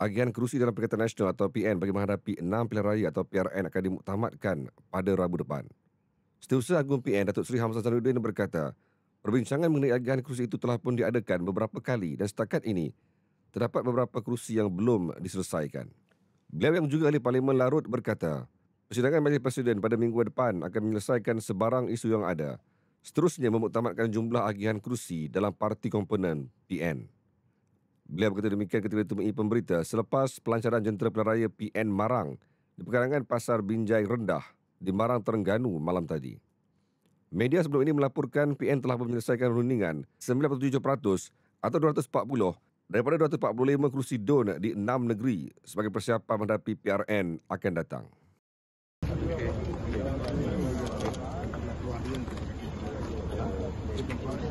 Agian kerusi dalam Perikatan Nasional atau PN bagi menghadapi enam pilihan raya atau PRN akan dimuktamadkan pada Rabu depan. Setiausaha Agung PN, Datuk Seri Hamzah Zanuddin berkata, perbincangan mengenai agian kerusi itu telah pun diadakan beberapa kali dan setakat ini, terdapat beberapa kerusi yang belum diselesaikan. Beliau yang juga ahli Parlimen Larut berkata, persidangan Majlis Presiden pada minggu depan akan menyelesaikan sebarang isu yang ada, seterusnya memuktamadkan jumlah agihan kerusi dalam parti komponen PN. Beliau berkata demikian ketika ditemui pemberita selepas pelancaran jentera pelaraya PN Marang di pekarangan Pasar Binjai Rendah di Marang Terengganu malam tadi. Media sebelum ini melaporkan PN telah menyelesaikan rundingan 97% atau 240 daripada 245 kerusi DUN di enam negeri sebagai persiapan menghadapi PRN akan datang. Okay. Okay.